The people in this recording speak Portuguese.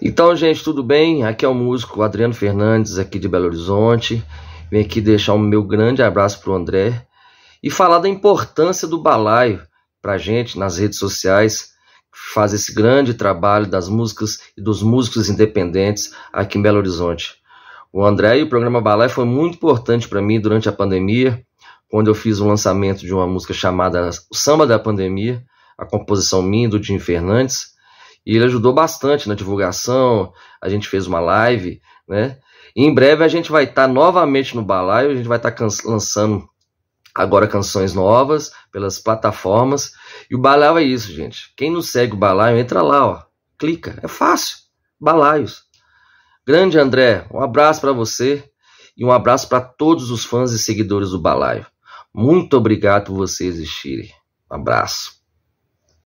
Então, gente, tudo bem? Aqui é o músico Adriano Fernandes, aqui de Belo Horizonte. Vim aqui deixar o meu grande abraço para o André e falar da importância do balaio para a gente nas redes sociais, que faz esse grande trabalho das músicas e dos músicos independentes aqui em Belo Horizonte. O André e o programa Balaio foi muito importante para mim durante a pandemia, quando eu fiz o lançamento de uma música chamada Samba da Pandemia, a composição minha do Jim Fernandes e ele ajudou bastante na divulgação, a gente fez uma live, né? E em breve a gente vai estar tá novamente no balaio, a gente vai estar tá lançando agora canções novas pelas plataformas. E o balaio é isso, gente. Quem não segue o balaio, entra lá, ó. Clica, é fácil. Balaios. Grande André, um abraço para você e um abraço para todos os fãs e seguidores do balaio. Muito obrigado por vocês existirem. Um abraço.